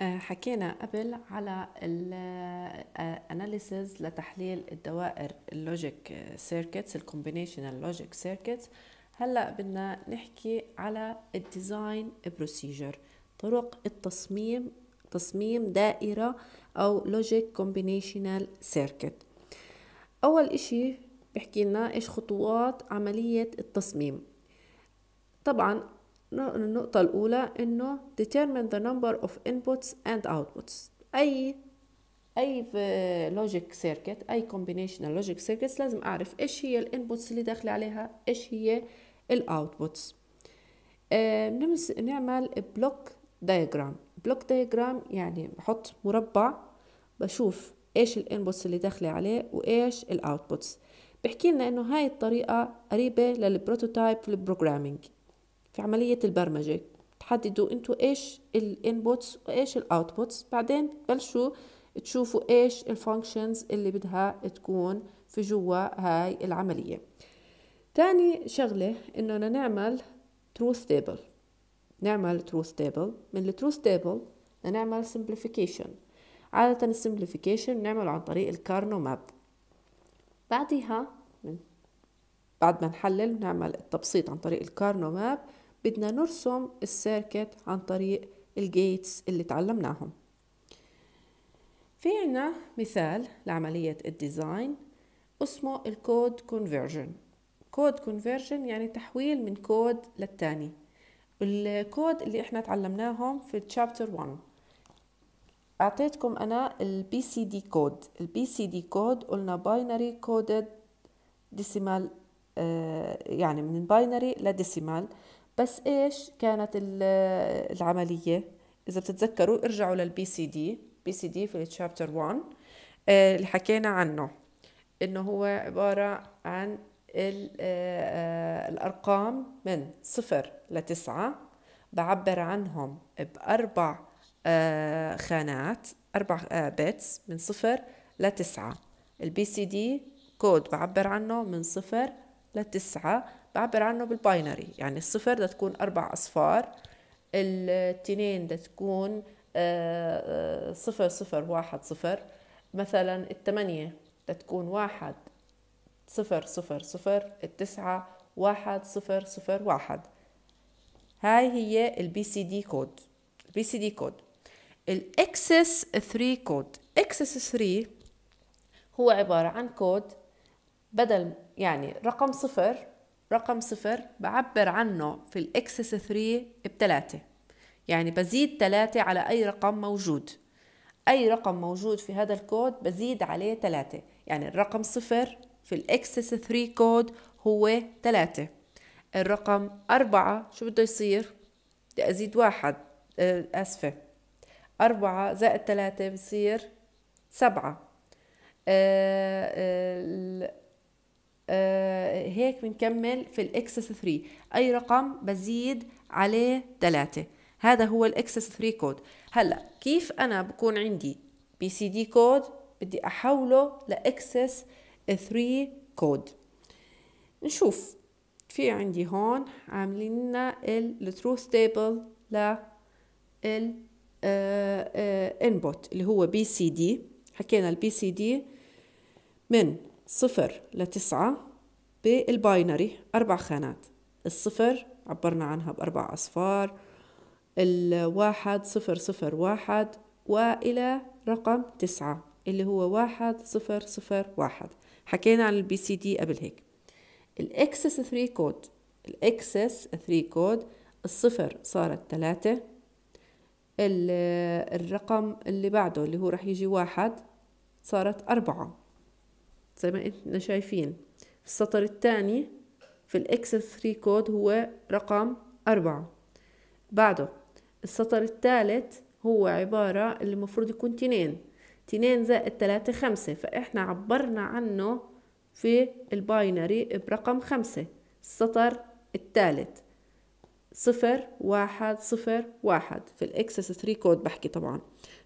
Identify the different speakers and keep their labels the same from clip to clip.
Speaker 1: آه، حكينا قبل على الاناليسز آه، لتحليل الدوائر اللوجيك سيركتس الكومبينيشنال لوجيك سيركتس هلا بدنا نحكي على الديزاين بروسيجر طرق التصميم تصميم دائرة أو لوجيك كومبينيشنال سيركت أول إشي بحكي لنا إيش خطوات عملية التصميم طبعا النقطة الأولى إنه determine the number of inputs and outputs أي أي لوجيك سيركت أي combinational لوجيك سيركت لازم أعرف إيش هي الانبوتس اللي داخلة عليها إيش هي الاوتبوتس آه نعمل بلوك دايجرام بلوك دايجرام يعني بحط مربع بشوف ايش الانبوتس اللي داخله عليه وايش الاوتبوتس بحكي لنا انه هاي الطريقه قريبه للبروتوتايب في البروجرامينج في عملية البرمجة تحددوا انتوا ايش الانبوتس وايش الاوتبوتس بعدين تبلشوا تشوفوا ايش الفانكشنز اللي بدها تكون في جوا هاي العملية تاني شغلة اننا نعمل truth table نعمل truth table من truth table نعمل simplification عادة simplification بنعمله عن طريق الكارنو ماب بعدها بعد ما نحلل بنعمل التبسيط عن طريق الكارنو ماب بدنا نرسم السيركت عن طريق الجيتس اللي تعلمناهم في عنا مثال لعملية الديزاين اسمه الكود كونفيرجن كود كونفيرجن يعني تحويل من كود للتاني الكود اللي احنا تعلمناهم في تشابتر 1 اعطيتكم انا البي سي دي كود البي سي دي كود قلنا باينري كودد ديسيمال يعني من باينري لديسيمال بس ايش كانت العمليه اذا بتتذكروا ارجعوا للبي سي دي بي سي دي في الشابتر آه، 1 اللي حكينا عنه انه هو عباره عن آه، آه، الارقام من صفر لتسعة بعبر عنهم باربع خانات اربع بيتس من صفر لتسعة البي سي دي كود بعبر عنه من صفر لتسعة بعبر عنه بالباينري يعني الصفر بدها تكون أربع أصفار التنين بدها تكون آه، آه، صفر صفر واحد صفر مثلا التمانية بدها تكون واحد صفر صفر صفر التسعة واحد صفر صفر واحد هاي هي البي سي دي كود البي سي دي كود الاكسس 3 كود اكسس 3 هو عبارة عن كود بدل يعني رقم صفر رقم صفر بعبر عنه في الاكسس 3 بثلاثة يعني بزيد ثلاثة على أي رقم موجود أي رقم موجود في هذا الكود بزيد عليه ثلاثة يعني الرقم صفر في الاكسس 3 كود هو ثلاثة الرقم أربعة شو بده يصير؟ بدي أزيد واحد آه، آسفة أربعة زائد ثلاثة بصير سبعة أه, آه، آه، هيك بنكمل في الاكسس 3 اي رقم بزيد عليه 3 هذا هو الاكسس 3 كود هلا كيف انا بكون عندي بي سي دي كود بدي احوله لاكسس 3 كود نشوف في عندي هون عاملين لنا التروث تيبل ال انبوت آه، آه، اللي هو بي سي دي حكينا البي سي دي من صفر لتسعة بالباينري أربع خانات الصفر عبرنا عنها بأربع أصفار الواحد صفر صفر واحد وإلى رقم تسعة اللي هو واحد صفر صفر واحد حكينا عن البي سي دي قبل هيك الإكسس 3 كود الإكسس 3 كود الصفر صارت ثلاثة الرقم اللي بعده اللي هو رح يجي واحد صارت أربعة زي ما انتنا شايفين في السطر الثاني في الاكس 3 كود هو رقم أربعة بعده السطر الثالث هو عبارة اللي المفروض يكون تنين تنين زائد تلاتة خمسة فإحنا عبرنا عنه في الباينري برقم خمسة السطر الثالث صفر واحد صفر واحد في الاكسس 3 كود بحكي طبعا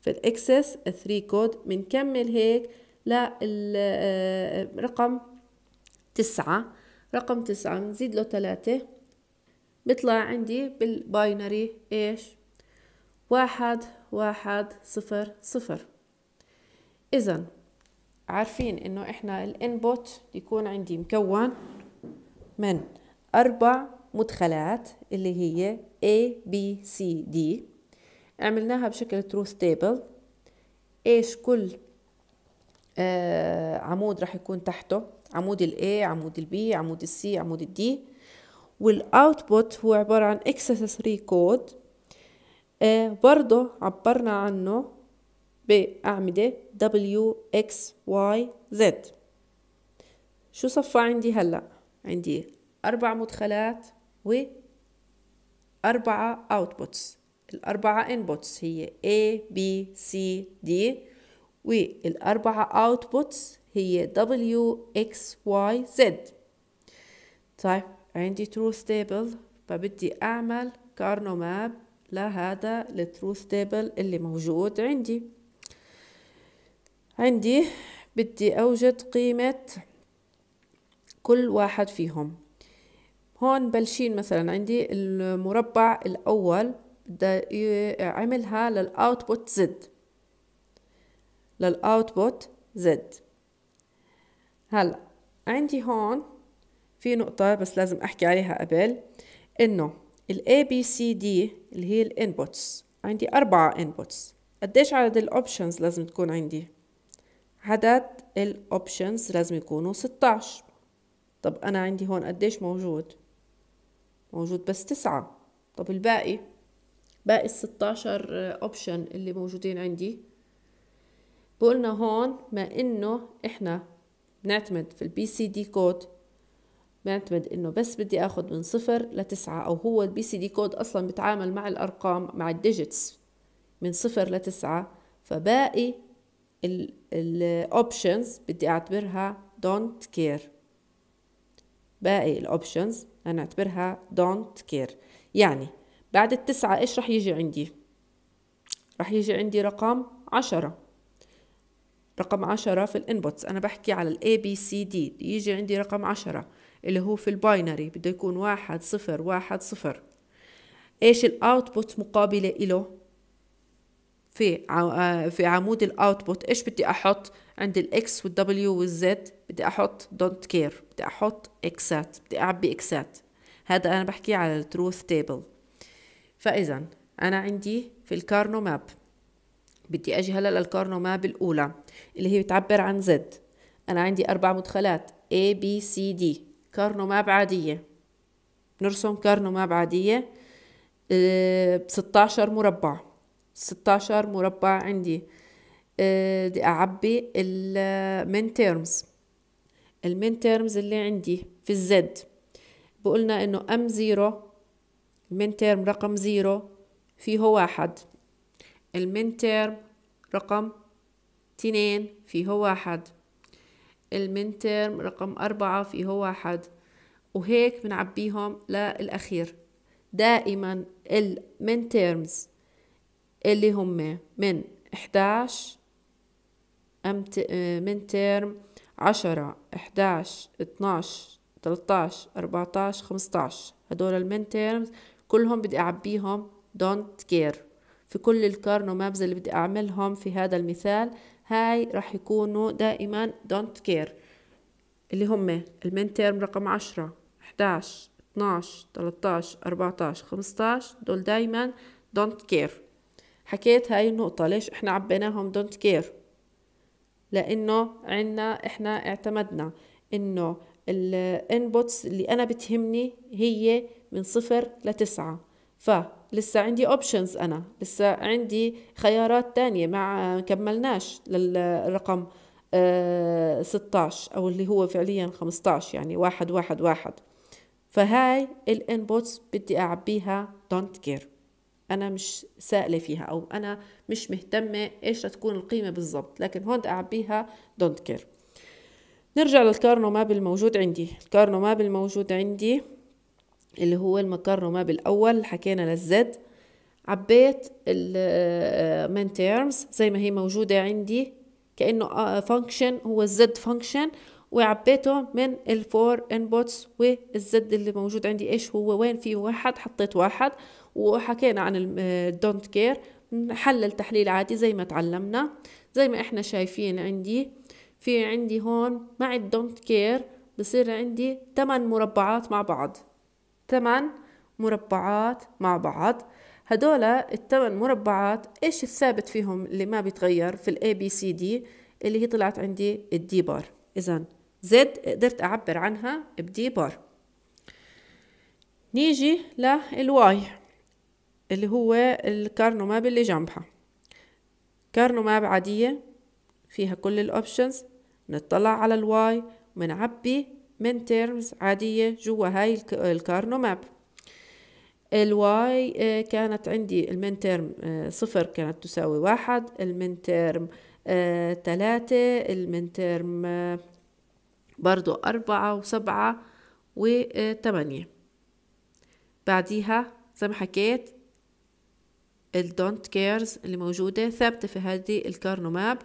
Speaker 1: في الاكسس 3 كود بنكمل هيك للرقم آه، تسعة رقم تسعة نزيد له ثلاثة بيطلع عندي بالباينري إيش واحد واحد صفر صفر إذا عارفين إنه إحنا الإنبوت يكون عندي مكون من أربع مدخلات اللي هي A B C D عملناها بشكل تروث تيبل ايش كل آه، عمود راح يكون تحته عمود ال A عمود ال B عمود ال C عمود ال D والاوتبوت هو عبارة عن اكسسوري آه، كود برضه عبرنا عنه بأعمدة W X Y Z شو صفى عندي هلأ عندي أربع مدخلات و أربعة outputs الأربعة inputs هي A B C D والأربعة outputs هي W X Y Z طيب عندي truth table فبدي أعمل كارنو ماب لهذا التروث تيبل اللي موجود عندي عندي بدي أوجد قيمة كل واحد فيهم هون بلشين مثلا عندي المربع الأول بدي أعملها للأوتبوت زد للأوتبوت زد هلا عندي هون في نقطة بس لازم أحكي عليها قبل إنه ال D اللي هي inputs عندي أربعة inputs قديش عدد options لازم تكون عندي؟ عدد options لازم يكونوا 16 طب أنا عندي هون قديش موجود؟ موجود بس تسعة طب الباقي باقي ال 16 option اللي موجودين عندي بقولنا هون ما انه احنا بنعتمد في البي سي دي كود بنعتمد انه بس بدي اخذ من صفر لتسعة او هو البي سي دي كود اصلا بتعامل مع الارقام مع الديجيتس من صفر لتسعة فباقي الاوبشنز بدي اعتبرها don't care باقي الاوبشنز هنعتبرها don't care يعني بعد التسعة ايش رح يجي عندي رح يجي عندي رقم عشرة رقم 10 في الانبوتس انا بحكي على A B C D يجي عندي رقم 10 اللي هو في الباينري بده يكون واحد صفر واحد صفر ايش الاوتبوت مقابله إله في آه، في عمود الاوتبوت ايش بدي احط عند X W والـ Z بدي احط دونت كير بدي احط اكسات بدي اعبي اكسات هذا انا بحكي على التروث تيبل فاذا انا عندي في الكارنو ماب بدي أجي هلا للكارنو ماب الأولى اللي هي بتعبر عن زد أنا عندي أربع مدخلات A B C D كارنو ماب عادية نرسم كارنو ماب عادية بستاشر آه، مربع ستاشر مربع عندي آه، بدي أعبي المين تيرمز المين تيرمز اللي عندي في الزد بقولنا إنه أم زيرو المين تيرم رقم زيرو فيه واحد المنتر رقم اثنين فيه واحد المنتر رقم أربعة فيه واحد وهيك بنعبيهم للأخير دائما المين تيرمز اللي هم من 11 آه، من تيرم 10 11 12 13 14 15 هدول المين تيرمز كلهم بدي أعبيهم don't care في كل الكارنو مابز اللي بدي أعملهم في هذا المثال هاي رح يكونوا دائما don't care اللي هم المين تيرم رقم 10 11 12 13 14 15 دول دايما don't care حكيت هاي النقطة ليش احنا عبيناهم don't care لانه عنا احنا اعتمدنا انه الانبوتس اللي انا بتهمني هي من صفر لتسعة ف لسه عندي اوبشنز انا لسه عندي خيارات تانية ما كملناش للرقم 16 آه، او اللي هو فعليا 15 يعني واحد واحد واحد فهاي الانبوتس بدي اعبيها دونت كير انا مش سائله فيها او انا مش مهتمه ايش تكون القيمه بالضبط لكن هون بدي اعبيها دونت كير نرجع للكارنو ماب الموجود عندي الكارنو ماب الموجود عندي اللي هو المقر الرمادي بالاول حكينا للزد عبيت المين آه، تيرمز زي ما هي موجودة عندي كأنه فانكشن آه، هو الزد فانكشن وعبيته من الفور انبوتس والزد اللي موجود عندي ايش هو وين في واحد حطيت واحد وحكينا عن الدونت آه، كير حلل تحليل عادي زي ما تعلمنا زي ما احنا شايفين عندي في عندي هون مع الدونت كير بصير عندي 8 مربعات مع بعض ثمان مربعات مع بعض هدول الثمان مربعات ايش الثابت فيهم اللي ما بيتغير في الاي بي سي دي اللي هي طلعت عندي الدي بار اذا زد قدرت اعبر عنها بدي بار نيجي للواي اللي هو الكارنو ماب اللي جنبها كارنو ماب عادية فيها كل الاوبشنز نطلع على الواي ونعبي من تيرمز عادية جوا هاي الكارنو ماب الواي آه، كانت عندي المين تيرم آه، صفر كانت تساوي واحد المين آه، تيرم ثلاثة المين تيرم برضو أربعة وسبعة وثمانية بعديها زي ما حكيت الدونت كيرز اللي موجودة ثابتة في هذه الكارنو ماب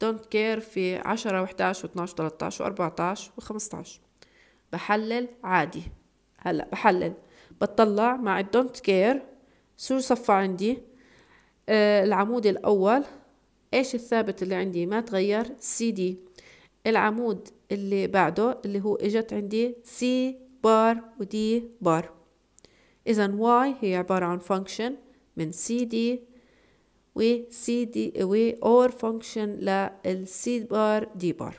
Speaker 1: دونت كير في 10 و11 و12 و13 و14 و15 بحلل عادي هلا بحلل بطلع مع الدونت كير شو صفى عندي آه العمود الأول إيش الثابت اللي عندي ما تغير سي دي العمود اللي بعده اللي هو إجت عندي سي بار ودي بار إذا واي هي عبارة عن فانكشن من سي دي سي دي و اور فانكشن للسي بار دي بار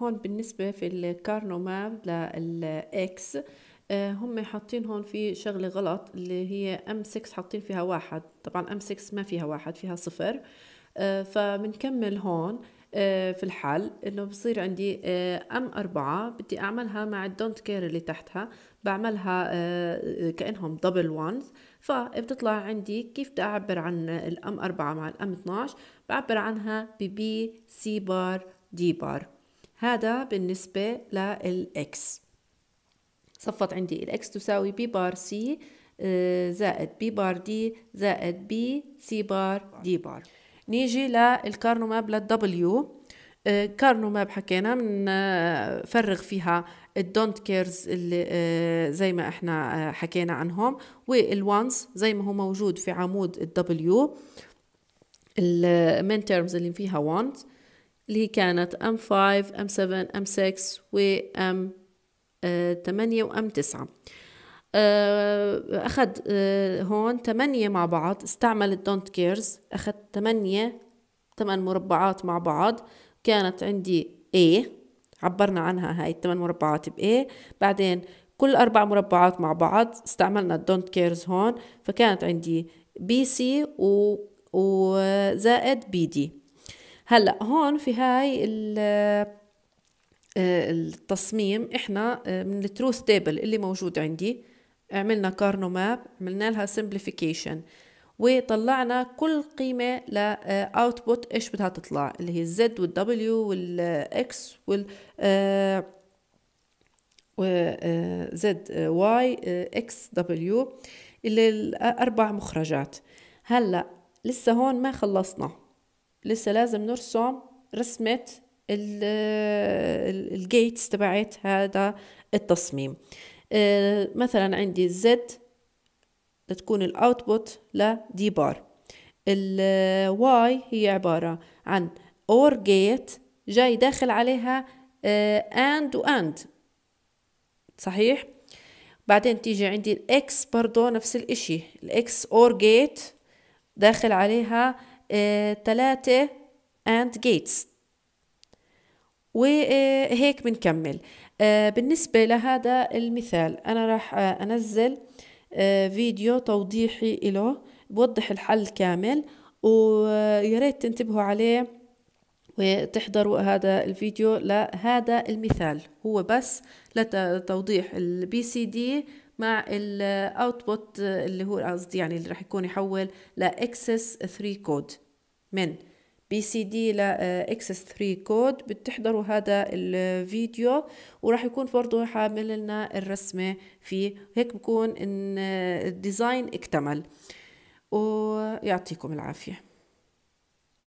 Speaker 1: هون بالنسبة في ماب للإكس آه، هم حاطين هون في شغلة غلط اللي هي ام 6 حاطين فيها واحد طبعا ام 6 ما فيها واحد فيها صفر آه، فبنكمل هون آه، في الحل انه بصير عندي ام أربعة بدي اعملها مع الدونت كير اللي تحتها بعملها كأنهم دبل وانز فبتطلع عندي كيف بدي أعبر عن الأم 4 مع الأم 12 بعبر عنها ببي سي بار دي بار هذا بالنسبة للإكس صفت عندي الإكس تساوي بي بار سي زائد بي بار دي زائد بي سي بار دي بار نيجي للكارنو ماب للدبليو آه، كارنو ماب حكينا بنفرغ آه، فيها الدونت كيرز اللي آه، زي ما احنا آه، حكينا عنهم والوانس زي ما هو موجود في عمود الدبليو المين تيرمز اللي فيها want اللي هي كانت ام 5 ام 7 ام 6 و ام آه، 8 و M9 أخذ هون 8 مع بعض استعمل الدونت كيرز أخذ 8 8 مربعات مع بعض كانت عندي A عبرنا عنها هاي الثمان مربعات بإيه بعدين كل أربع مربعات مع بعض استعملنا الدونت كيرز هون فكانت عندي بي سي و... وزائد بي دي هلأ هون في هاي آه، التصميم احنا آه، من التروث تيبل اللي موجود عندي عملنا كارنو ماب عملنا لها سمبليفيكيشن وطلعنا كل قيمة لأوتبوت آه، إيش بدها تطلع اللي هي الزد والدبليو والإكس وال زد واي إكس دبليو اللي الأربع مخرجات هلأ لسه هون ما خلصنا لسه لازم نرسم رسمة الجيتس آه، تبعت هذا التصميم آه، مثلا عندي الزد تكون الاوتبوت لدي بار الواي هي عبارة عن اور جيت جاي داخل عليها اند آه، واند صحيح بعدين تيجي عندي الاكس برضو نفس الاشي الاكس اور جيت داخل عليها ثلاثة اند جيتس وهيك بنكمل آه، بالنسبة لهذا المثال أنا راح آه، أنزل آه، فيديو توضيحي له بوضح الحل كامل ويا ريت تنتبهوا عليه وتحضروا هذا الفيديو لهذا المثال هو بس لتوضيح البي سي دي مع الاوتبوت اللي هو قصدي يعني اللي راح يكون يحول لاكسس 3 كود من بي سي دي لاكسس 3 كود بتحضروا هذا الفيديو وراح يكون برضه حامل لنا الرسمه فيه هيك بكون الديزاين آه، اكتمل ويعطيكم العافيه